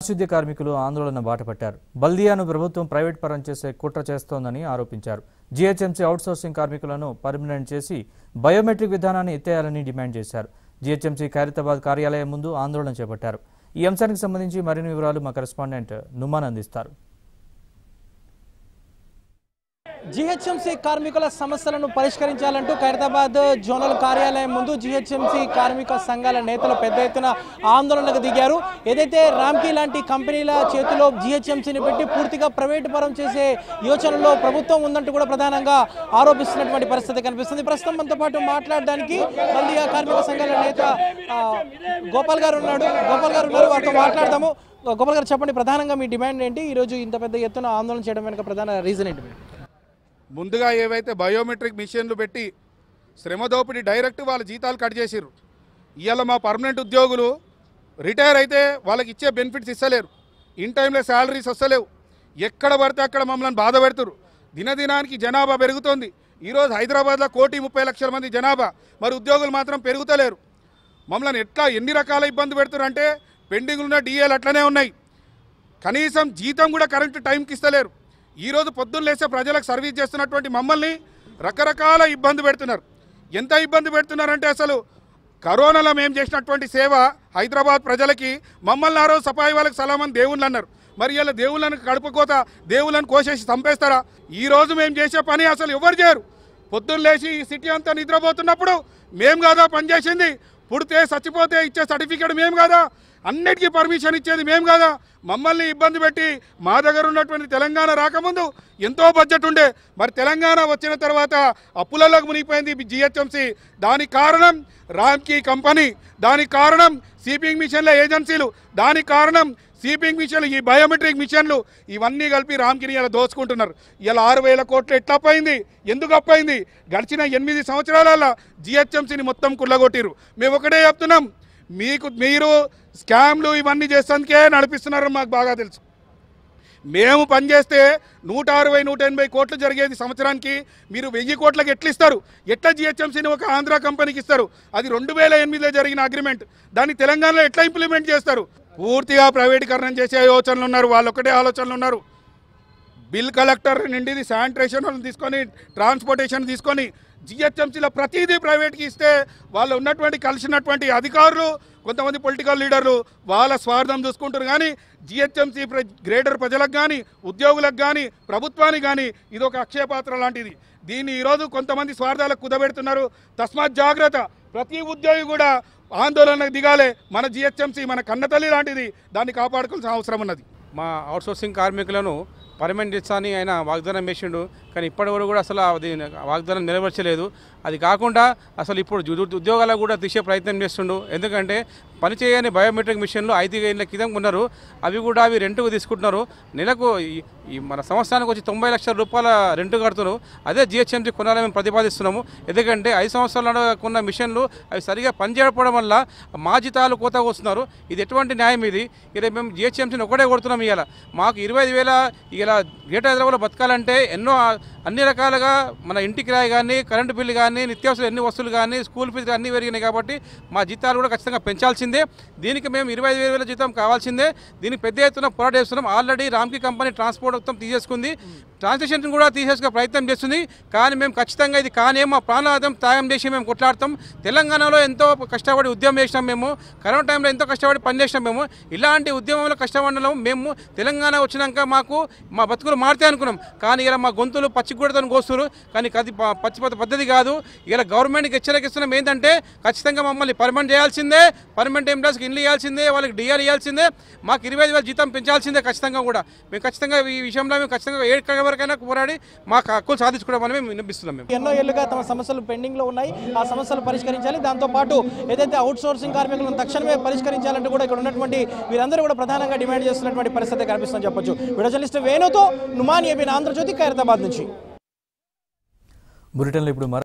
పారిశుద్ధ్య కార్మికులు ఆందోళన బాటపట్టారు బల్దియాను ప్రభుత్వం ప్రైవేట్ పరం చేసే కుట్ర చేస్తోందని ఆరోపించారు జీహెచ్ఎంసీ అవుట్సోర్సింగ్ కార్మికులను పర్మినెంట్ చేసి బయోమెట్రిక్ విధానాన్ని ఎత్తేయాలని డిమాండ్ చేశారు జిహెచ్ఎంసీ ఖైరతాబాద్ కార్యాలయం ముందు ఆందోళన చేపట్టారు ఈ అంశానికి సంబంధించి మరిన్ని వివరాలు మా కరెస్పాండెంట్ నుమాన్ అందిస్తారు జిహెచ్ఎంసీ కార్మికుల సమస్యలను పరిష్కరించాలంటూ ఖైరతాబాద్ జోనల్ కార్యాలయం ముందు జీహెచ్ఎంసీ కార్మిక సంఘాల నేతలు పెద్ద ఎత్తున ఆందోళనకు దిగారు ఏదైతే రామ్కీ లాంటి కంపెనీల చేతిలో జిహెచ్ఎంసీని పెట్టి పూర్తిగా ప్రైవేటు పరం చేసే యోచనలో ప్రభుత్వం ఉందంటూ కూడా ప్రధానంగా ఆరోపిస్తున్నటువంటి పరిస్థితి కనిపిస్తుంది ప్రస్తుతం మనతో పాటు మాట్లాడడానికి మళ్ళీ ఆ కార్మిక సంఘాల నేత గోపాల్ గారు ఉన్నాడు గోపాల్ గారు ఉన్నారు వారితో మాట్లాడదాము గోపాల్ గారు చెప్పండి ప్రధానంగా మీ డిమాండ్ ఏంటి ఈరోజు ఇంత పెద్ద ఎత్తున ఆందోళన చేయడం వెనుక ప్రధాన రీజన్ ఏంటి ముందుగా ఏవైతే బయోమెట్రిక్ మిషన్లు పెట్టి శ్రమ దోపిడీ డైరెక్ట్ వాళ్ళ జీతాలు కట్ చేసారు ఇవాళ మా పర్మనెంట్ ఉద్యోగులు రిటైర్ అయితే వాళ్ళకి ఇచ్చే బెనిఫిట్స్ ఇస్తలేరు ఇన్ టైంలో శాలరీస్ వస్తలేవు ఎక్కడ పడితే అక్కడ మమ్మల్ని బాధ పెడుతురు దినదినానికి జనాభా పెరుగుతోంది ఈరోజు హైదరాబాద్లో కోటి ముప్పై లక్షల మంది జనాభా మరి ఉద్యోగులు మాత్రం పెరుగుతలేరు మమ్మల్ని ఎట్లా ఎన్ని రకాల ఇబ్బంది పెడుతురంటే పెండింగ్లున్న డిఏలు అట్లనే ఉన్నాయి కనీసం జీతం కూడా కరెంటు టైంకి ఇస్తలేరు ఈరోజు పొద్దున్నేసే ప్రజలకు సర్వీస్ చేస్తున్నటువంటి మమ్మల్ని రకరకాల ఇబ్బంది పెడుతున్నారు ఎంత ఇబ్బంది పెడుతున్నారంటే అసలు కరోనాలో మేము చేసినటువంటి సేవ హైదరాబాద్ ప్రజలకి మమ్మల్ని ఆ రోజు సపాయి వాళ్ళకి సలామని దేవుళ్ళు అన్నారు మరి ఇలా దేవుళ్ళని కడుపుకోత దేవుళ్ళని కోసేసి చంపేస్తారా ఈరోజు మేము చేసే పని అసలు ఎవరు చేయరు పొద్దున్న లేచి ఈ సిటీ అంతా నిద్రపోతున్నప్పుడు మేము కాదా పనిచేసింది పుడితే చచ్చిపోతే ఇచ్చే సర్టిఫికేట్ మేము కాదా అన్నిటికీ పర్మిషన్ ఇచ్చేది మేము కాదా మమ్మల్ని ఇబ్బంది పెట్టి మా దగ్గర ఉన్నటువంటి తెలంగాణ రాకముందు ఎంతో బడ్జెట్ ఉండే మరి తెలంగాణ వచ్చిన తర్వాత అప్పులలోకి మునిగిపోయింది జిహెచ్ఎంసీ దానికి కారణం రామ్కీ కంపెనీ దానికి కారణం సిపింగ్ మిషన్ల ఏజెన్సీలు దానికి కారణం సీపింగ్ మిషన్లు ఈ బయోమెట్రిక్ మిషన్లు ఇవన్నీ కలిపి రామ్గిరి ఇలా దోచుకుంటున్నారు ఇలా ఆరు వేల కోట్లు ఎట్లా అయింది ఎందుకు అప్పయింది గడిచిన ఎనిమిది సంవత్సరాలలో జిహెచ్ఎంసీని మొత్తం కుళ్ళగొట్టిరు మేము ఒకటే చెప్తున్నాం మీకు మీరు స్కామ్లు ఇవన్నీ చేస్తానికే నడిపిస్తున్నారని మాకు బాగా తెలుసు మేము పనిచేస్తే నూట అరవై నూట ఎనభై కోట్లు జరిగేది సంవత్సరానికి మీరు వెయ్యి కోట్లకు ఎట్లు ఇస్తారు ఎట్లా జిహెచ్ఎంసీని ఒక ఆంధ్ర కంపెనీకి ఇస్తారు అది రెండు వేల ఎనిమిదిలో జరిగిన అగ్రిమెంట్ దాన్ని తెలంగాణలో ఎట్లా ఇంప్లిమెంట్ చేస్తారు పూర్తిగా ప్రైవేటీకరణం చేసే యోచనలు ఉన్నారు వాళ్ళు ఒకటే ఆలోచనలు ఉన్నారు బిల్ కలెక్టర్ నిండిది శానిటేషన్ తీసుకొని ట్రాన్స్పోర్టేషన్ తీసుకొని జిహెచ్ఎంసీలో ప్రతిదీ ప్రైవేట్కి ఇస్తే వాళ్ళు ఉన్నటువంటి కలిసినటువంటి అధికారులు కొంతమంది పొలిటికల్ లీడర్లు వాళ్ళ స్వార్థం చూసుకుంటారు కానీ జిహెచ్ఎంసీ గ్రేటర్ ప్రజలకు కానీ ఉద్యోగులకు కానీ ప్రభుత్వానికి కానీ ఇది ఒక అక్షయపాత్ర లాంటిది దీన్ని ఈరోజు కొంతమంది స్వార్థాలకు కుదబెడుతున్నారు తస్మాత్ జాగ్రత్త ప్రతి ఉద్యోగి కూడా ఆందోళనకు దిగాలే మన జిహెచ్ఎంసీ మన కన్నతల్లి లాంటిది దాన్ని కాపాడుకోవాల్సిన అవసరం ఉన్నది మా అవుట్సోర్సింగ్ కార్మికులను పర్మనెంట్ ఇస్తానని ఆయన వాగ్దానం వేసిండు కానీ ఇప్పటివరకు కూడా అసలు అది వాగ్దానం నెరవేర్చలేదు అది కాకుండా అసలు ఇప్పుడు ఉద్యోగాలకు కూడా తీసే ప్రయత్నం చేస్తుండు ఎందుకంటే పనిచేయని బయోమెట్రిక్ మిషన్లు ఐదు ఏళ్ళ క్రితం ఉన్నారు అవి కూడా అవి రెంట్కు తీసుకుంటున్నారు నెలకు ఈ మన సంవత్సరానికి వచ్చి తొంభై లక్షల రూపాయల రెంట్ కడుతున్నారు అదే జిహెచ్ఎంసీ కొనాలని మేము ప్రతిపాదిస్తున్నాము ఎందుకంటే ఐదు సంవత్సరాలు కొన్న మిషన్లు అవి సరిగా పనిచేయకపోవడం వల్ల మా జీతాలు కోత వస్తున్నారు ఇది ఎటువంటి న్యాయం ఇది ఇలా మేము జిహెచ్ఎంసీని ఒకటే కొడుతున్నాం ఇవాళ మాకు ఇరవై ఐదు వేల ఇలా గ్రేటర్ హైదరాబాద్లో బతకాలంటే ఎన్నో అన్ని రకాలుగా మన ఇంటి కిరాయి కానీ కరెంటు బిల్లు కానీ నిత్యావసర ఎన్ని వస్తువులు కానీ స్కూల్ ఫీజు అన్నీ పెరిగినాయి కాబట్టి మా జీతాలు కూడా ఖచ్చితంగా పెంచాల్సిందే దీనికి మేము ఇరవై ఐదు వేల జీతం కావాల్సిందే దీనికి పెద్ద ఎత్తున పోరాటం చేస్తున్నాం ఆల్రెడీ రామ్కి కంపెనీ ట్రాన్స్పోర్ట్ ప్రభుత్వం తీసేసుకుంది ట్రాన్స్లేషన్ కూడా తీసేసుకునే ప్రయత్నం చేస్తుంది కానీ మేము ఖచ్చితంగా ఇది కానీ మా ప్రాణార్థం త్యాగం చేసి మేము కొట్లాడతాం తెలంగాణలో ఎంతో కష్టపడి ఉద్యమం చేసినాం మేము కరోనా టైంలో ఎంతో కష్టపడి పనిచేసినాం మేము ఇలాంటి ఉద్యమంలో కష్టపడడం మేము తెలంగాణ వచ్చినాక మాకు మా బతుకులు మారితే అనుకున్నాం కానీ ఇలా మా గొంతులు పచ్చిగూడతో కోస్తున్నారు కానీ అది పచ్చి పద్ధతి కాదు ఇలా గవర్నమెంట్కి ఇస్తున్నాం ఏంటంటే ఖచ్చితంగా మమ్మల్ని పర్మనెంట్ చేయాల్సిందే పర్మనెంట్ ఎంప్లాయీస్కి ఇల్లు ఇవ్వాల్సిందే వాళ్ళకి డిఆర్ ఇవ్వాల్సిందే మాకు ఇరవై వేల జీతం పెంచాల్సిందే ఖచ్చితంగా కూడా మేము ఖచ్చితంగా ఈ విషయంలో మేము ఖచ్చితంగా ఏ వరకైనా పోరాడి మా హక్కులు సాధించుకోవడం మేము వినిపిస్తున్నాం మేము ఎన్నో ఏళ్ళుగా తమ సమస్యలు పెండింగ్లో ఉన్నాయి ఆ సమస్యలు పరిష్కరించాలి దాంతోపాటు ఏదైతే అవుట్ సోర్సింగ్ కార్మికులను తక్షణమే పరిష్కరించాలంటే కూడా ఇక్కడ ఉన్నటువంటి వీరందరూ కూడా ప్రధానంగా డిమాండ్ చేస్తున్నటువంటి పరిస్థితి కనిపిస్తుందని చెప్పొచ్చు వీడియో వేణుతో నుమాన్ ఏబిన్ ఆంధ్రజ్యోతి ఖైరతాబాద్ నుంచి బులెటిన్లో ఇప్పుడు